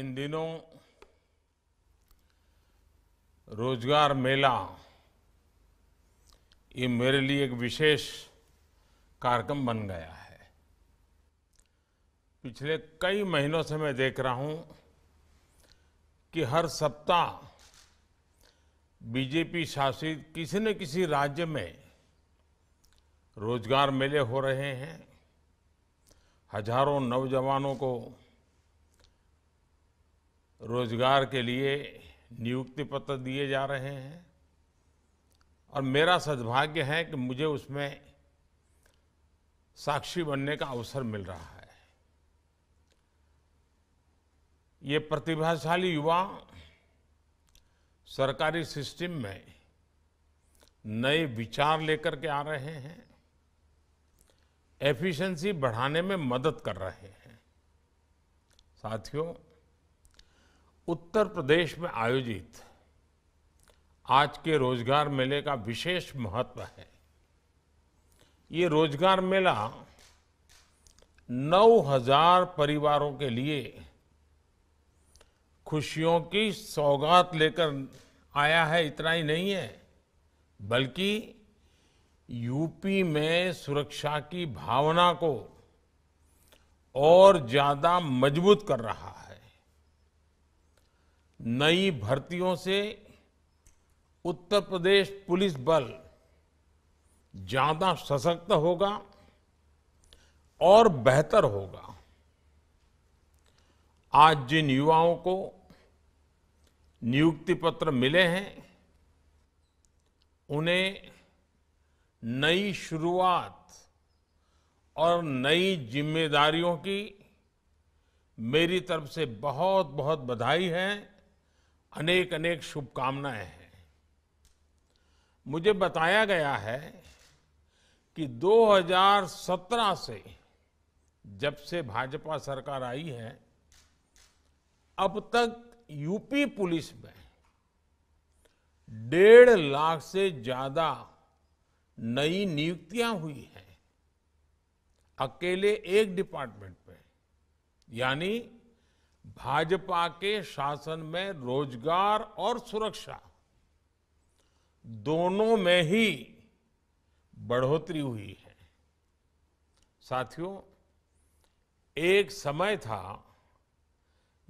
इन दिनों रोजगार मेला ये मेरे लिए एक विशेष कार्यक्रम बन गया है पिछले कई महीनों से मैं देख रहा हूं कि हर सप्ताह बीजेपी शासित किसी न किसी राज्य में रोजगार मेले हो रहे हैं हजारों नौजवानों को रोजगार के लिए नियुक्ति पत्र दिए जा रहे हैं और मेरा सद्भाग्य है कि मुझे उसमें साक्षी बनने का अवसर मिल रहा है ये प्रतिभाशाली युवा सरकारी सिस्टम में नए विचार लेकर के आ रहे हैं एफिशिएंसी बढ़ाने में मदद कर रहे हैं साथियों उत्तर प्रदेश में आयोजित आज के रोजगार मेले का विशेष महत्व है ये रोजगार मेला 9000 परिवारों के लिए खुशियों की सौगात लेकर आया है इतना ही नहीं है बल्कि यूपी में सुरक्षा की भावना को और ज़्यादा मजबूत कर रहा है नई भर्तियों से उत्तर प्रदेश पुलिस बल ज्यादा सशक्त होगा और बेहतर होगा आज जिन युवाओं को नियुक्ति पत्र मिले हैं उन्हें नई शुरुआत और नई जिम्मेदारियों की मेरी तरफ से बहुत बहुत बधाई है अनेक अनेक शुभकामनाएं हैं मुझे बताया गया है कि 2017 से जब से भाजपा सरकार आई है अब तक यूपी पुलिस में डेढ़ लाख से ज्यादा नई नियुक्तियां हुई हैं अकेले एक डिपार्टमेंट में यानी भाजपा के शासन में रोजगार और सुरक्षा दोनों में ही बढ़ोतरी हुई है साथियों एक समय था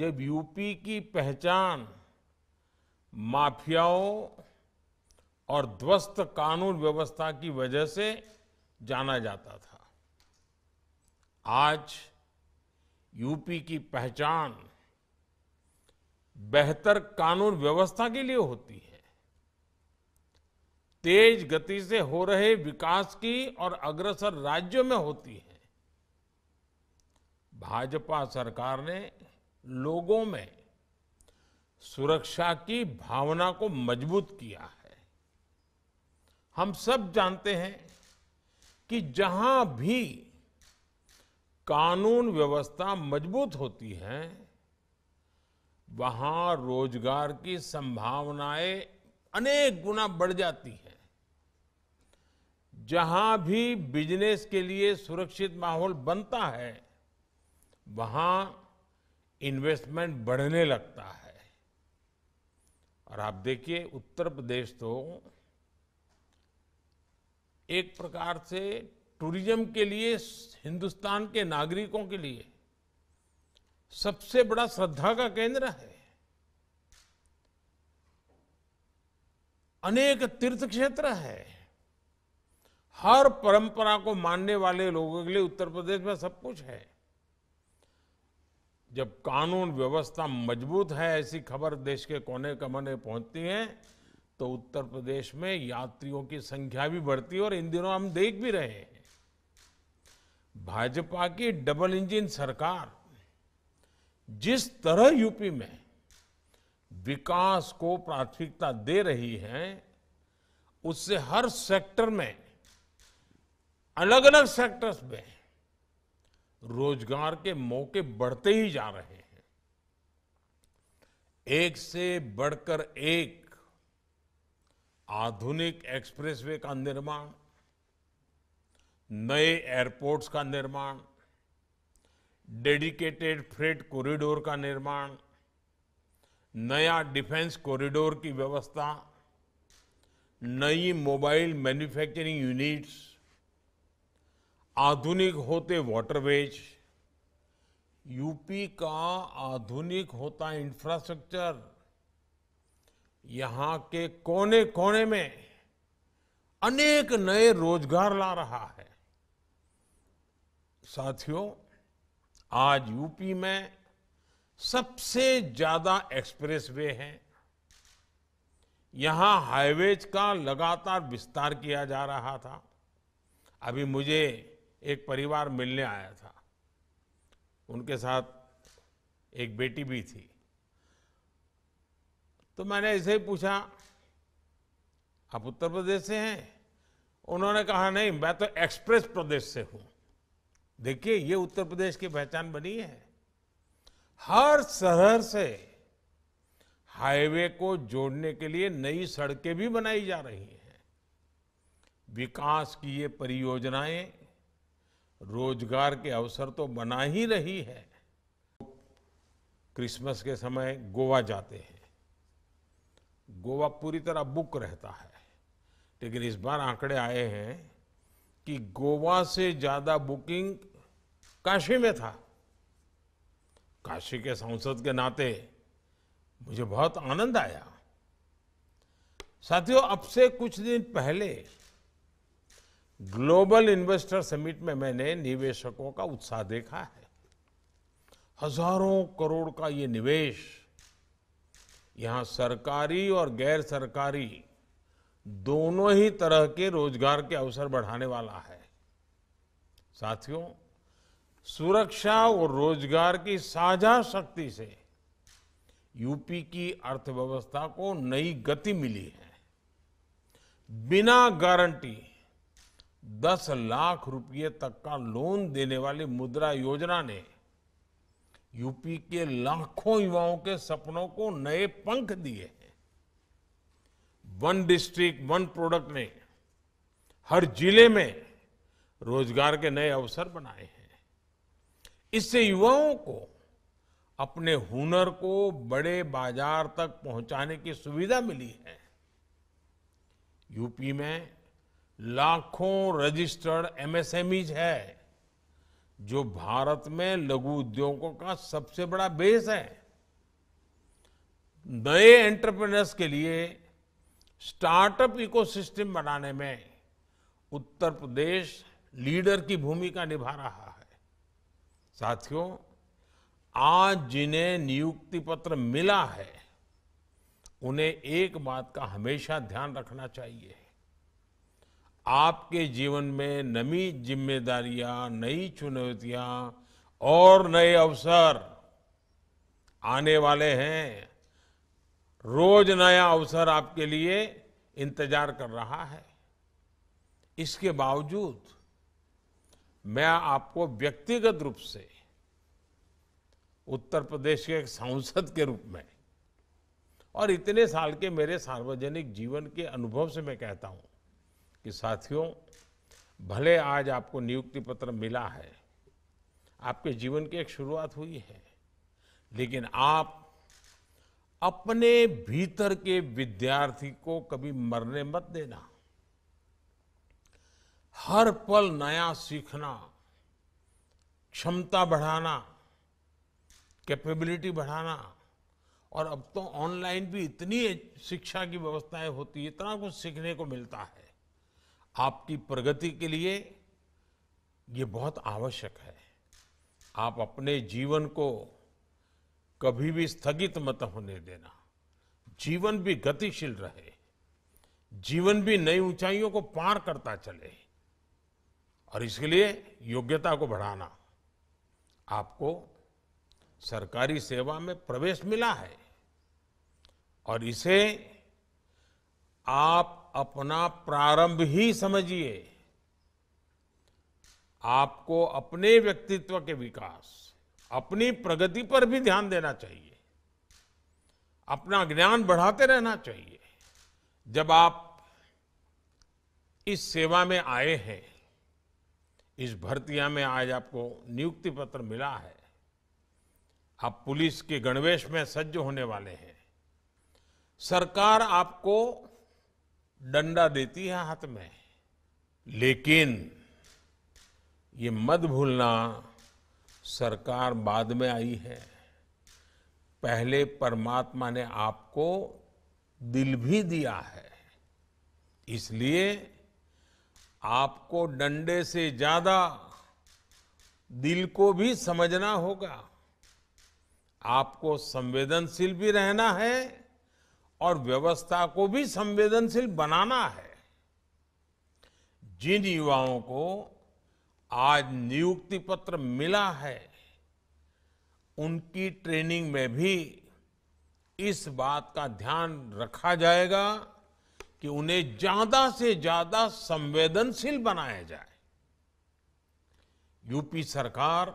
जब यूपी की पहचान माफियाओं और ध्वस्त कानून व्यवस्था की वजह से जाना जाता था आज यूपी की पहचान बेहतर कानून व्यवस्था के लिए होती है तेज गति से हो रहे विकास की और अग्रसर राज्यों में होती है भाजपा सरकार ने लोगों में सुरक्षा की भावना को मजबूत किया है हम सब जानते हैं कि जहां भी कानून व्यवस्था मजबूत होती है वहां रोजगार की संभावनाएं अनेक गुना बढ़ जाती हैं जहां भी बिजनेस के लिए सुरक्षित माहौल बनता है वहां इन्वेस्टमेंट बढ़ने लगता है और आप देखिए उत्तर प्रदेश तो एक प्रकार से टूरिज्म के लिए हिंदुस्तान के नागरिकों के लिए सबसे बड़ा श्रद्धा का केंद्र है अनेक तीर्थ क्षेत्र है हर परंपरा को मानने वाले लोगों के लिए उत्तर प्रदेश में सब कुछ है जब कानून व्यवस्था मजबूत है ऐसी खबर देश के कोने कमने पहुंचती है तो उत्तर प्रदेश में यात्रियों की संख्या भी बढ़ती है और इन दिनों हम देख भी रहे हैं भाजपा की डबल इंजन सरकार जिस तरह यूपी में विकास को प्राथमिकता दे रही है उससे हर सेक्टर में अलग अलग सेक्टर्स में रोजगार के मौके बढ़ते ही जा रहे हैं एक से बढ़कर एक आधुनिक एक्सप्रेसवे का निर्माण नए एयरपोर्ट्स का निर्माण डेडिकेटेड फ्रेट कॉरिडोर का निर्माण नया डिफेंस कॉरिडोर की व्यवस्था नई मोबाइल मैन्युफैक्चरिंग यूनिट्स आधुनिक होते वाटरवेज यूपी का आधुनिक होता इंफ्रास्ट्रक्चर यहाँ के कोने कोने में अनेक नए रोजगार ला रहा है साथियों आज यूपी में सबसे ज्यादा एक्सप्रेसवे हैं यहां हाईवेज का लगातार विस्तार किया जा रहा था अभी मुझे एक परिवार मिलने आया था उनके साथ एक बेटी भी थी तो मैंने ऐसे ही पूछा आप उत्तर प्रदेश से हैं उन्होंने कहा नहीं मैं तो एक्सप्रेस प्रदेश से हूं देखिए ये उत्तर प्रदेश की पहचान बनी है हर शहर से हाईवे को जोड़ने के लिए नई सड़कें भी बनाई जा रही हैं विकास की ये परियोजनाएं रोजगार के अवसर तो बना ही रही है क्रिसमस के समय गोवा जाते हैं गोवा पूरी तरह बुक रहता है लेकिन इस बार आंकड़े आए हैं कि गोवा से ज्यादा बुकिंग काशी में था काशी के सांसद के नाते मुझे बहुत आनंद आया साथियों अब से कुछ दिन पहले ग्लोबल इन्वेस्टर समिट में मैंने निवेशकों का उत्साह देखा है हजारों करोड़ का ये निवेश यहां सरकारी और गैर सरकारी दोनों ही तरह के रोजगार के अवसर बढ़ाने वाला है साथियों सुरक्षा और रोजगार की साझा शक्ति से यूपी की अर्थव्यवस्था को नई गति मिली है बिना गारंटी दस लाख रुपये तक का लोन देने वाली मुद्रा योजना ने यूपी के लाखों युवाओं के सपनों को नए पंख दिए वन डिस्ट्रिक्ट वन प्रोडक्ट ने हर जिले में रोजगार के नए अवसर बनाए हैं इससे युवाओं को अपने हुनर को बड़े बाजार तक पहुंचाने की सुविधा मिली है यूपी में लाखों रजिस्टर्ड एमएसएमईज है जो भारत में लघु उद्योगों का सबसे बड़ा बेस है नए एंटरप्रेनर्स के लिए स्टार्टअप इकोसिस्टम बनाने में उत्तर प्रदेश लीडर की भूमिका निभा रहा है साथियों आज जिन्हें नियुक्ति पत्र मिला है उन्हें एक बात का हमेशा ध्यान रखना चाहिए आपके जीवन में नमी जिम्मेदारियां नई चुनौतियां और नए अवसर आने वाले हैं रोज नया अवसर आपके लिए इंतजार कर रहा है इसके बावजूद मैं आपको व्यक्तिगत रूप से उत्तर प्रदेश के एक सांसद के रूप में और इतने साल के मेरे सार्वजनिक जीवन के अनुभव से मैं कहता हूं कि साथियों भले आज आपको नियुक्ति पत्र मिला है आपके जीवन की एक शुरुआत हुई है लेकिन आप अपने भीतर के विद्यार्थी को कभी मरने मत देना हर पल नया सीखना क्षमता बढ़ाना कैपेबिलिटी बढ़ाना और अब तो ऑनलाइन भी इतनी शिक्षा की व्यवस्थाएं होती है इतना कुछ सीखने को मिलता है आपकी प्रगति के लिए ये बहुत आवश्यक है आप अपने जीवन को कभी भी स्थगित मत होने देना जीवन भी गतिशील रहे जीवन भी नई ऊंचाइयों को पार करता चले और इसके लिए योग्यता को बढ़ाना आपको सरकारी सेवा में प्रवेश मिला है और इसे आप अपना प्रारंभ ही समझिए आपको अपने व्यक्तित्व के विकास अपनी प्रगति पर भी ध्यान देना चाहिए अपना ज्ञान बढ़ाते रहना चाहिए जब आप इस सेवा में आए हैं इस भर्तियां में आज आपको नियुक्ति पत्र मिला है आप पुलिस के गणवेश में सज्ज होने वाले हैं सरकार आपको डंडा देती है हाथ में लेकिन ये मत भूलना सरकार बाद में आई है पहले परमात्मा ने आपको दिल भी दिया है इसलिए आपको डंडे से ज्यादा दिल को भी समझना होगा आपको संवेदनशील भी रहना है और व्यवस्था को भी संवेदनशील बनाना है जिन युवाओं को आज नियुक्ति पत्र मिला है उनकी ट्रेनिंग में भी इस बात का ध्यान रखा जाएगा कि उन्हें ज्यादा से ज्यादा संवेदनशील बनाया जाए यूपी सरकार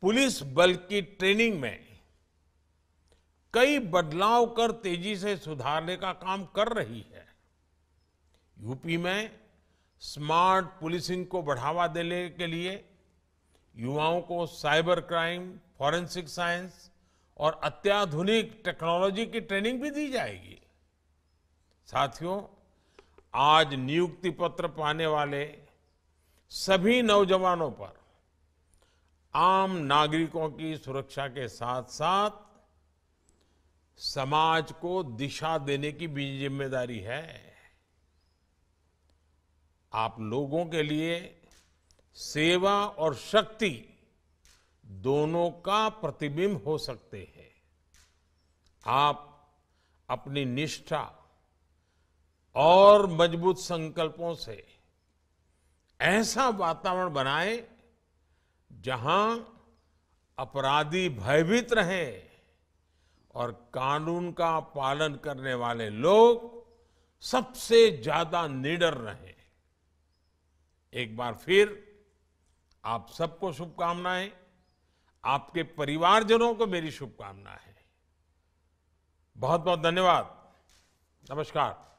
पुलिस बल की ट्रेनिंग में कई बदलाव कर तेजी से सुधारने का काम कर रही है यूपी में स्मार्ट पुलिसिंग को बढ़ावा देने के लिए युवाओं को साइबर क्राइम फॉरेंसिक साइंस और अत्याधुनिक टेक्नोलॉजी की ट्रेनिंग भी दी जाएगी साथियों आज नियुक्ति पत्र पाने वाले सभी नौजवानों पर आम नागरिकों की सुरक्षा के साथ साथ समाज को दिशा देने की भी जिम्मेदारी है आप लोगों के लिए सेवा और शक्ति दोनों का प्रतिबिंब हो सकते हैं आप अपनी निष्ठा और मजबूत संकल्पों से ऐसा वातावरण बनाए जहां अपराधी भयभीत रहे और कानून का पालन करने वाले लोग सबसे ज्यादा निडर रहें एक बार फिर आप सबको शुभकामनाएं आपके परिवारजनों को मेरी शुभकामनाएं बहुत बहुत धन्यवाद नमस्कार